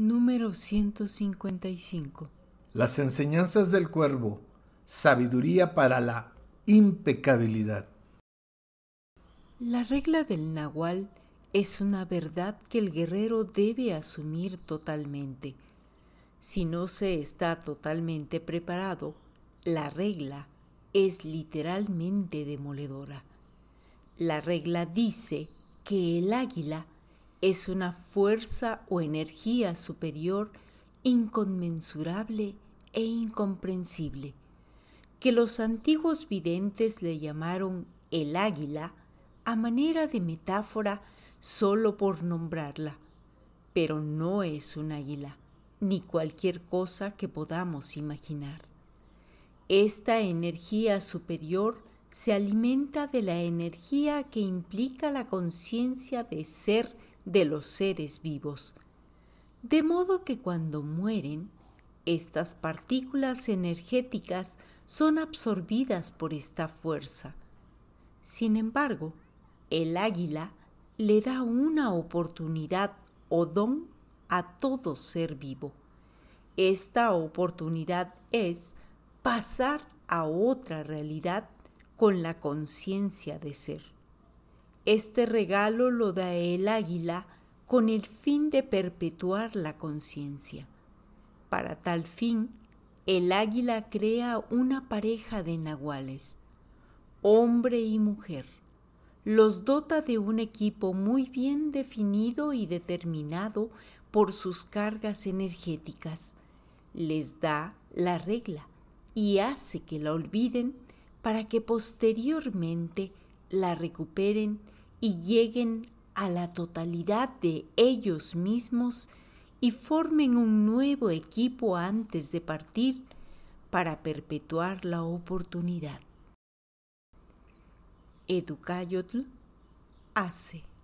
Número 155. Las enseñanzas del cuervo. Sabiduría para la impecabilidad. La regla del nahual es una verdad que el guerrero debe asumir totalmente. Si no se está totalmente preparado, la regla es literalmente demoledora. La regla dice que el águila es una fuerza o energía superior inconmensurable e incomprensible, que los antiguos videntes le llamaron el águila a manera de metáfora solo por nombrarla, pero no es un águila, ni cualquier cosa que podamos imaginar. Esta energía superior se alimenta de la energía que implica la conciencia de ser de los seres vivos. De modo que cuando mueren, estas partículas energéticas son absorbidas por esta fuerza. Sin embargo, el águila le da una oportunidad o don a todo ser vivo. Esta oportunidad es pasar a otra realidad con la conciencia de ser. Este regalo lo da el águila con el fin de perpetuar la conciencia. Para tal fin, el águila crea una pareja de nahuales, hombre y mujer. Los dota de un equipo muy bien definido y determinado por sus cargas energéticas. Les da la regla y hace que la olviden para que posteriormente la recuperen y lleguen a la totalidad de ellos mismos y formen un nuevo equipo antes de partir para perpetuar la oportunidad. Educayotl hace.